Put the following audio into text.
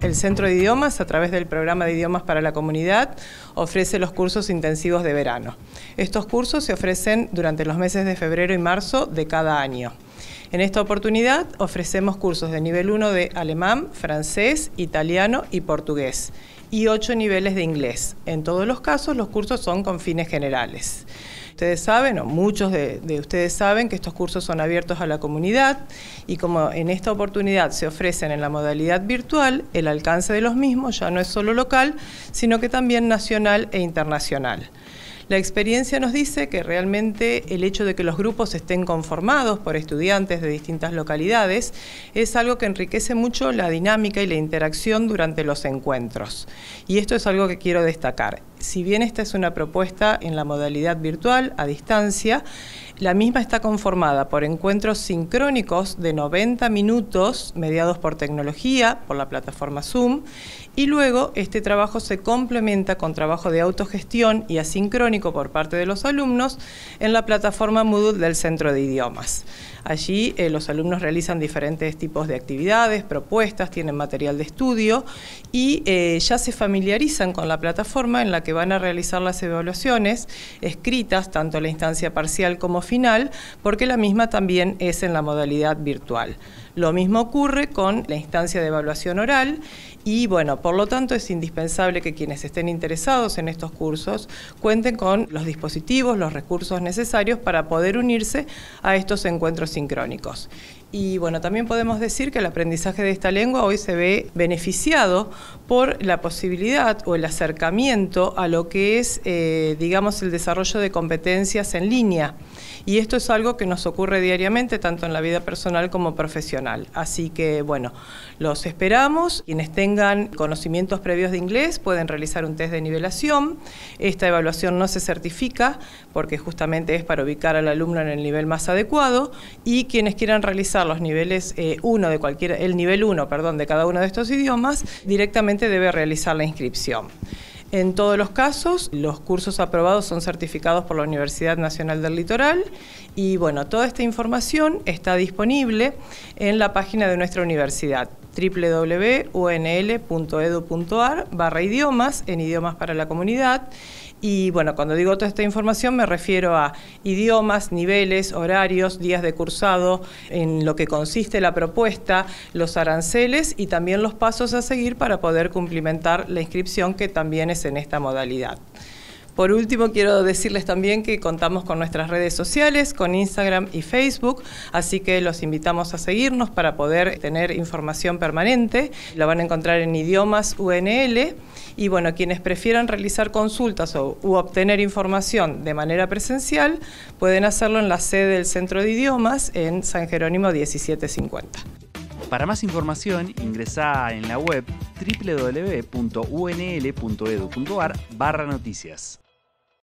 El Centro de Idiomas, a través del programa de Idiomas para la Comunidad, ofrece los cursos intensivos de verano. Estos cursos se ofrecen durante los meses de febrero y marzo de cada año. En esta oportunidad ofrecemos cursos de nivel 1 de alemán, francés, italiano y portugués y ocho niveles de inglés. En todos los casos, los cursos son con fines generales. Ustedes saben, o muchos de, ustedes saben, que estos cursos son abiertos a la comunidad y como en esta oportunidad se ofrecen en la modalidad virtual, el alcance de los mismos ya no es solo local, sino que también nacional e internacional. La experiencia nos dice que realmente el hecho de que los grupos estén conformados por estudiantes de distintas localidades es algo que enriquece mucho la dinámica y la interacción durante los encuentros. Y esto es algo que quiero destacar si bien esta es una propuesta en la modalidad virtual, a distancia, la misma está conformada por encuentros sincrónicos de 90 minutos mediados por tecnología, por la plataforma Zoom, y luego este trabajo se complementa con trabajo de autogestión y asincrónico por parte de los alumnos en la plataforma Moodle del Centro de Idiomas. Allí eh, los alumnos realizan diferentes tipos de actividades, propuestas, tienen material de estudio y eh, ya se familiarizan con la plataforma en la que van a realizar las evaluaciones escritas, tanto la instancia parcial como final, porque la misma también es en la modalidad virtual. Lo mismo ocurre con la instancia de evaluación oral y bueno, por lo tanto es indispensable que quienes estén interesados en estos cursos cuenten con los dispositivos, los recursos necesarios para poder unirse a estos encuentros sincrónicos. Y bueno, también podemos decir que el aprendizaje de esta lengua hoy se ve beneficiado por la posibilidad o el acercamiento a lo que es, eh, digamos, el desarrollo de competencias en línea. Y esto es algo que nos ocurre diariamente, tanto en la vida personal como profesional. Así que, bueno, los esperamos. Quienes tengan conocimientos previos de inglés pueden realizar un test de nivelación. Esta evaluación no se certifica porque justamente es para ubicar al alumno en el nivel más adecuado y quienes quieran realizar los niveles 1 eh, de cualquier, el nivel 1, perdón, de cada uno de estos idiomas, directamente debe realizar la inscripción. En todos los casos, los cursos aprobados son certificados por la Universidad Nacional del Litoral y bueno, toda esta información está disponible en la página de nuestra universidad www.unl.edu.ar barra idiomas en idiomas para la comunidad. Y bueno, cuando digo toda esta información me refiero a idiomas, niveles, horarios, días de cursado, en lo que consiste la propuesta, los aranceles y también los pasos a seguir para poder cumplimentar la inscripción que también es en esta modalidad. Por último, quiero decirles también que contamos con nuestras redes sociales, con Instagram y Facebook, así que los invitamos a seguirnos para poder tener información permanente. La van a encontrar en idiomas UNL y bueno, quienes prefieran realizar consultas o u obtener información de manera presencial, pueden hacerlo en la sede del Centro de Idiomas en San Jerónimo 1750. Para más información, ingresa en la web www.unl.edu.ar barra noticias.